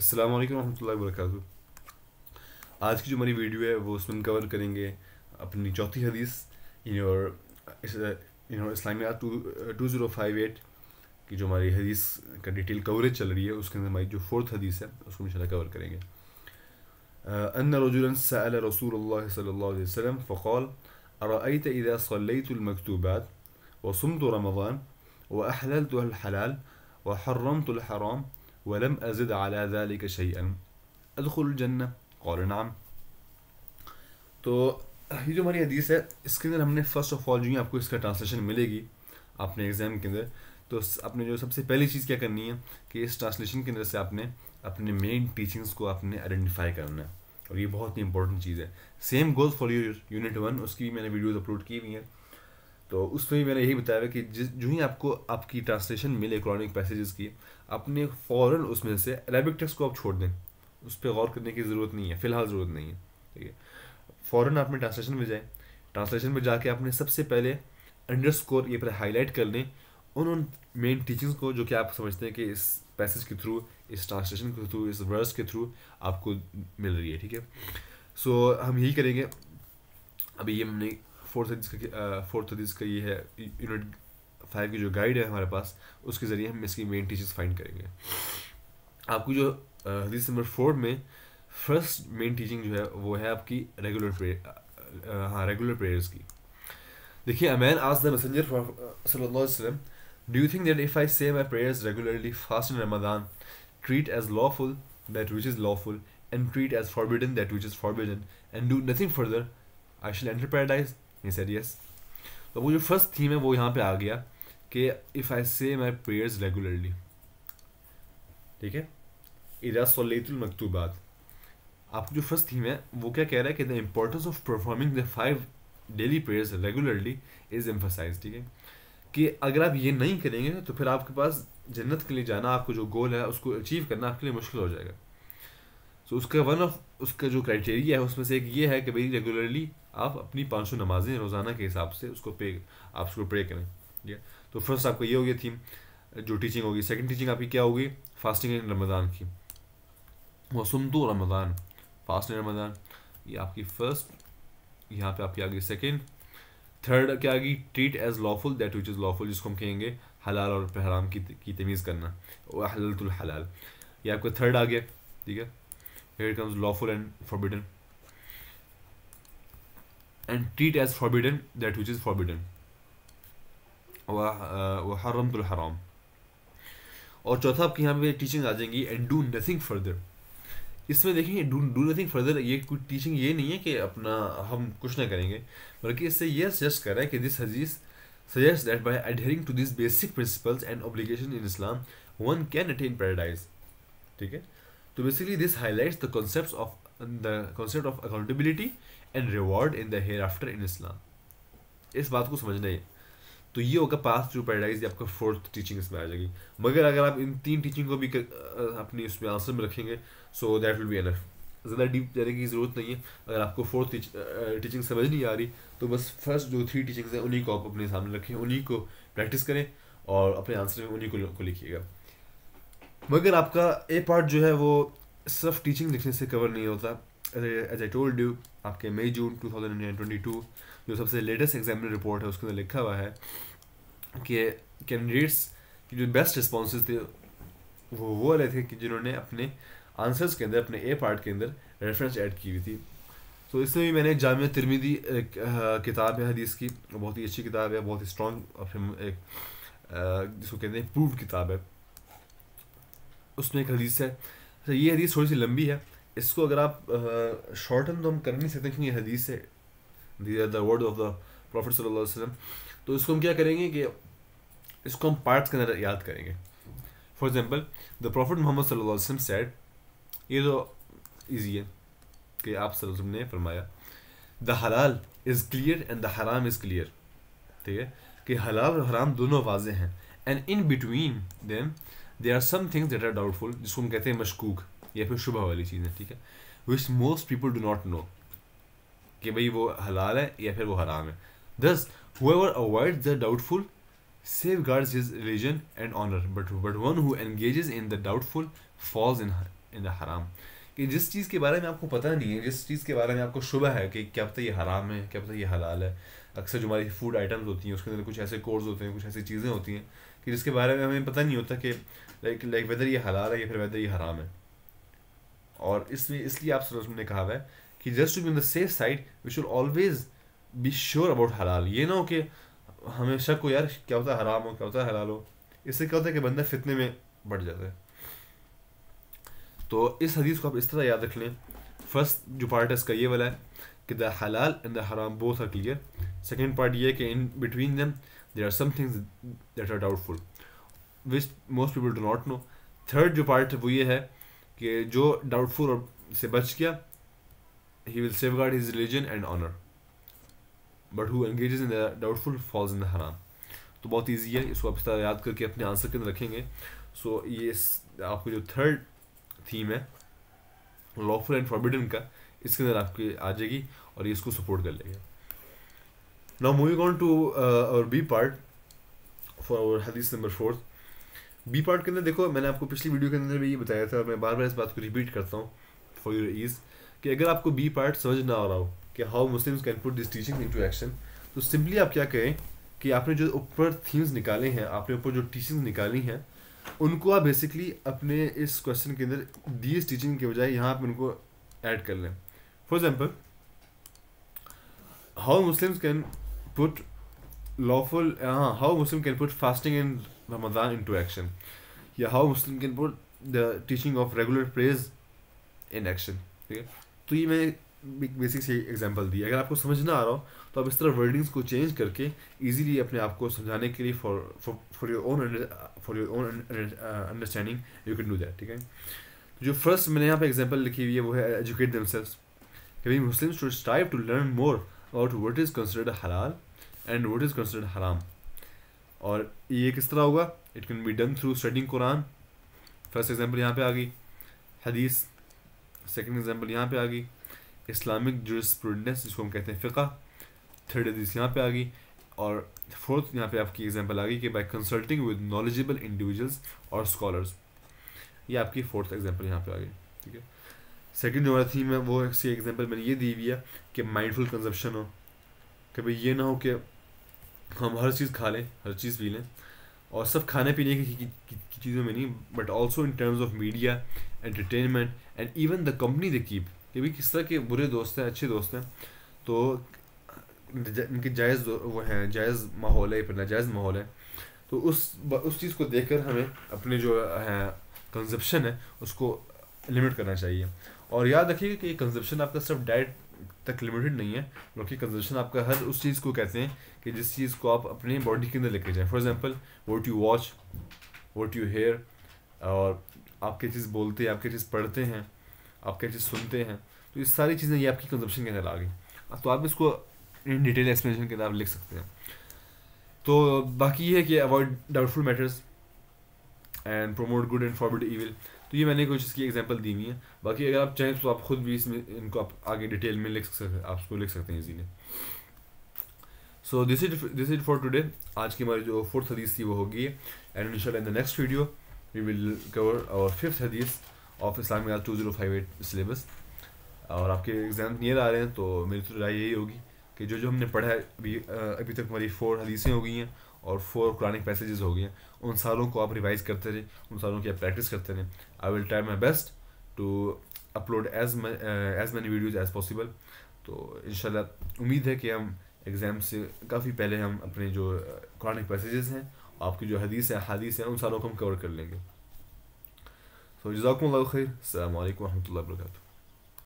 अस्सलाम वालेकुम रहमतुल्लाहि आज की जो हमारी वीडियो है वो उसमें कवर करेंगे अपनी चौथी हदीस in your Islamiyat two two zero five eight की जो हमारी हदीस का डिटेल कवरेज चल रही है उसके अंदर हमारी जो फोर्थ हदीस है उसको इंशाल्लाह कवर करेंगे अन रजुलन सल रसूल सल्लल्लाहु अलैहि वसल्लम फ़क़ौल अरअत इदा सल्लैतुलमकतूबात वसुमत रमज़ान व अहललतुल हलाल व हर्रमतुल हराम ولم أزد على ذلك شيئا أدخل الجنة قال نعم तो ये जो हमारी हदीस है इसके अंदर हमने फर्स्ट ऑफ ऑल जो है आपको इसका ट्रांसलेशन मिलेगी अपने एग्जाम के अंदर तो आपने जो सबसे पहली चीज़ क्या करनी है कि इस ट्रांसलेशन के अंदर से आपने अपने मेन टीचिंग्स को आपने आइडेंटिफाई करना है और ये बहुत ही इंपॉर्टेंट चीज़ है same goes for unit one उसकी भी मैंने वीडियोज़ अपलोड की हुई हैं तो उसमें भी मैंने यही बताया कि जिस जो ही आपको आपकी ट्रांसलेशन मिले इकोनॉमिक पैसेजेस की अपने फ़ौर उसमें से अरेबिक टेक्स्ट को आप छोड़ दें उस पर गौर करने की ज़रूरत नहीं है फ़िलहाल ज़रूरत नहीं है ठीक है फ़ौर आपने ट्रांसलेशन में जाएँ ट्रांसलेशन में जाके आपने सबसे पहले अंडर स्कोर ये पर हाईलाइट कर लें उन उन मेन टीचिंग्स को जो कि आप समझते हैं कि इस पैसेज के थ्रू इस ट्रांसलेशन के थ्रू इस वर्स के थ्रू आपको मिल रही है ठीक है सो so, हम यही करेंगे अभी ये हमने फोर्थ का फोर्थ का ये है यूनिट फाइव की जो गाइड है हमारे पास उसके ज़रिए हम इसकी मेन टीचर्स फाइंड करेंगे आपकी जो हदीस नंबर फोर में फर्स्ट मेन टीचिंग जो है वो है आपकी रेगुलर प्रेयर हाँ रेगुलर प्रेयर्स की देखिए अमैन आज द मैसेंजर वसल्लम do you think that if I say my prayers regularly fast in Ramadan treat as lawful that which is lawful and treat as forbidden that which is forbidden and do nothing further I shall enter paradise he sir yes तो वो जो first theme है वो यहाँ पे आ गया कि if I say my prayers regularly ठीक है इरा मकतूबात आपकी जो फर्स्ट थीम है वो क्या कह रहा है कि the importance of performing the five daily prayers regularly is emphasise ठीक है कि अगर आप ये नहीं करेंगे तो फिर आपके पास जन्नत के लिए जाना आपको जो गोल है उसको अचीव करना आपके लिए मुश्किल हो जाएगा सो so, उसका वन ऑफ उसका जो क्राइटेरिया है उसमें से एक ये है कि भाई रेगुलरली आप अपनी पाँच सौ नमाजें रोज़ाना के हिसाब से उसको पे आप उसको प्रे करें ठीक है तो फर्स्ट आपका ये हो गया थीम जो टीचिंग होगी सेकंड टीचिंग आपकी क्या होगी फास्टिंग इन रमज़ान की मौसम तो रमज़ान फास्ट इन रमज़ान ये आपकी फर्स्ट यहाँ पे आपकी आ गई सेकेंड थर्ड क्या आ गई treat as lawful that which is lawful जिसको हम कहेंगे हलाल और पहराम की की तमीज़ करना हलतुल हलाल ये आपका थर्ड आ गया ठीक है here it comes lawful and forbidden and treat as forbidden that which is forbidden वहरमतुल uh, haram और चौथा आपके यहाँ पे टीचिंग आ जाएंगी एंड डू नथिंग फर्दर इसमें देखेंगे डू डू नथिंग फर्दर ये कोई टीचिंग ये नहीं है कि अपना हम कुछ ना करेंगे बल्कि इससे ये सजेस्ट कर रहा है कि दिस हजीज suggest that by adhering to this basic principles and obligation in Islam one can attain paradise ठीक है तो basically this highlights the concept of the concept of accountability and reward in the hereafter in Islam इस बात को समझना है तो ये होगा पास थ्रू पैराडाइज ये आपका फोर्थ टीचिंग इसमें आ जाएगी मगर अगर आप इन तीन टीचिंग को भी कर, अपनी उसमें आंसर में रखेंगे so that will be enough ज़्यादा डीप जाने की ज़रूरत नहीं है अगर आपको फोर्थ टीच, टीचिंग समझ नहीं आ रही तो बस फर्स्ट जो थ्री टीचिंग्स हैं उन्हीं को आप अपने सामने रखें उन्हीं को प्रैक्टिस करें और अपने आंसर में उन्हीं को लिखिएगा मगर आपका ए पार्ट जो है वो सिर्फ टीचिंग लिखने से कवर नहीं होता एज आई टोल्ड यू आपके मई जून टू जो सबसे लेटेस्ट एग्जामिनर रिपोर्ट है उसके अंदर लिखा हुआ है कि कैंडिडेट्स की जो बेस्ट रिस्पॉन्स थे वो वो वाले थे कि जिन्होंने अपने आंसर्स के अंदर अपने ए पार्ट के अंदर रेफरेंस ऐड की हुई थी तो इसमें भी मैंने जाम तिरमिदी एक किताब है हदीस की बहुत ही अच्छी किताब है बहुत ही स्ट्रॉन्ग और एक जिसको कहते हैं प्रूव किताब है उसमें एक हदीस है अच्छा ये हदीस थोड़ी सी लंबी है इसको अगर आप शॉर्टन तो हम कर नहीं सकते क्योंकि ये हदीस है the word of the prophet सल्लल्लाहु अलैहि वसल्लम तो इसको हम क्या करेंगे कि इसको हम पार्ट्स के अंदर याद करेंगे for example the prophet Mohammad सल्लल्लाहु अलैहि वसल्लम सेड ये तो ईजी है कि आप वसल्लम ने फरमाया द हलाल इज़ क्लियर एंड द हराम इज़ क्लियर ठीक है कि हलाल और हराम दोनों वाजे हैं and in between them they are some things that are doubtful जिसको हम कहते हैं मशकूक या फिर शुभ वाली चीज़ें ठीक है which most people do not know कि भाई वो हलाल है या फिर वो हराम है thus who avoid the doubtful safeguards his religion and honour but but one who engage in the doubtful falls in in the हराम कि जिस चीज़ के बारे में आपको पता नहीं है जिस चीज़ के बारे में आपको शुभ है कि क्या पता ये हराम है क्या पता ये हलाल है अक्सर जो हमारी फूड आइटम्स होती हैं उसके अंदर कुछ ऐसे कोर्स होते हैं कुछ ऐसी चीज़ें होती हैं कि जिसके बारे में हमें पता नहीं होता कि लाइक लाइक वेदर ये हलाल है या फिर वेदर ये हराम है और इसमें इसलिए आप सलोसम ने कहा है कि just to be on the safe side we should always be sure about हलाल ये ना हो कि हमें शक हो यार क्या होता है हराम हो क्या होता है हलाल हो इससे क्या होता है कि बंदा फितने में बढ़ जाता है तो इस हदीस को आप इस तरह याद रख लें फर्स्ट जो पार्ट है इसका ये वाला है कि द हलाल एंड द हराम both are clear second part ये कि in between them there are some things are doubtful which most people do not know third जो पार्ट वो ये है कि जो डाउटफुल और से बच गया he will safeguard his religion and honour but who engage in the doubtful falls in the हराम तो बहुत ईजी है इसको आप इस तरह याद करके अपने आंसर के अंदर रखेंगे सो so, ये आपको जो थर्ड थीम है लॉफुल एंड फॉरबिडन का इसके अंदर आपकी आ जाएगी और ये इसको सपोर्ट कर लेगा Now moving on to uh, our B part for our hadith number four B part के अंदर देखो मैंने आपको पिछली वीडियो के अंदर भी ये बताया था और मैं बार बार इस बात को रिपीट करता हूँ फॉर योर ईज कि अगर आपको बी पार्ट समझ ना आ रहा हो कि how Muslims can put this teaching into action तो सिंपली आप क्या कहें कि आपने जो ऊपर थीम्स निकाले हैं आपने ऊपर जो टीचिंग निकाली हैं उनको आप बेसिकली अपने इस क्वेश्चन के अंदर दीज टीचिंग के बजाय यहाँ आप उनको ऐड कर लें for example how Muslims can put lawful uh, how Muslim can put fasting in Ramadan into action. Yeah, how Muslim can put the teaching of regular prayers in action. ठीक है तो ये मैंने बेसिक से example दी अगर आपको समझ ना आ रहा हो तो आप इस तरह वर्डिंग्स को चेंज करके इजीली अपने आप को समझाने के लिए for for your own for your own understanding you can do that ठीक है तो जो फर्स्ट मैंने यहाँ पे एग्जाम्पल लिखी हुई है वो है एजुकेट दमसेल्स कभी Muslim should strive to learn more और वट इज़ कंसिडर्ड हलाल एंड वट इज़ कंसिडर्ड हराम और ये किस तरह होगा it can be done through studying Quran first example यहाँ पे आ गई हदीस सेकेंड एग्जाम्पल यहाँ पे आ गई इस्लामिक जो स्टूडेंट्स जिसको हम कहते हैं फ़िका थर्ड हदीस यहाँ पे आ गई और फोर्थ यहाँ पे आपकी एग्जाम्पल आ गई कि by consulting with knowledgeable individuals और स्कॉलर्स ये आपकी फोर्थ एग्जाम्पल यहाँ पे आ गई ठीक है सेकेंड जो हमारा थीम है वो इसकी एग्जाम्पल मैंने ये दी हुई है कि माइंडफुल कंजप्शन हो कभी ये ना हो कि हम हर चीज़ खा लें हर चीज़ पी लें और सब खाने पीने की, की, की, की चीज़ों में नहीं but also in terms of media entertainment and even the company the keep कि किस तरह के बुरे दोस्त हैं अच्छे दोस्त हैं तो इनके जायज़ वो हैं जायज़ माहौल है पर नाजायज़ माहौल है तो उस उस चीज़ को देखकर हमें अपने जो है कंजप्शन है उसको लिमिट करना चाहिए और याद रखिए कि कंजप्शन आपका सिर्फ डाइट तक लिमिटेड नहीं है बल्कि कंजप्शन आपका हर उस चीज़ को कहते हैं कि जिस चीज़ को आप अपनी बॉडी के अंदर लेके जाएं for example what you watch what you hear और आप क्या चीज़ बोलते हैं आप क्या चीज़ पढ़ते हैं आप क्या चीज़ सुनते हैं तो ये सारी चीज़ें ये आपकी कंजप्शन के अंदर आ गई तो आप इसको इन डिटेल एक्सप्लेनेशन के अंदर आप लिख सकते हैं तो बाकी ये है कि avoid doubtful matters and promote good and forbid evil तो ये मैंने कुछ इसकी एग्जाम्पल दी हुई है बाकी अगर आप चाहें तो आप खुद भी इसमें इनको आप आगे डिटेल में लिख सकते आप उसको लिख सकते हैं easily so this is this is for today आज की हमारी जो फोर्थ हदीस थी वो होगी and in in the next video we will cover our fifth हदीस of Islam two zero five eight syllabus और आपके एग्जाम नियर आ रहे हैं तो मेरी तो राय यही होगी कि जो जो हमने पढ़ा है अभी अभी तक हमारी फोर हदीसें हो गई हैं और फोर कुरानिक पैसेजेस हो गए हैं उन सारों को आप रिवाइज़ करते रहें उन सारों की आप प्रैक्टिस करते रहें I will try my best to upload as as many videos as possible तो इन उम्मीद है कि हम एग्ज़ाम से काफ़ी पहले हम अपने जो क्रॉनिक uh, पैसेजेस हैं आपकी जो हदीस है हदीस हैं उन सारों को हम कवर कर लेंगे सो जजाकम खैर अल्लाम वरहमल वरक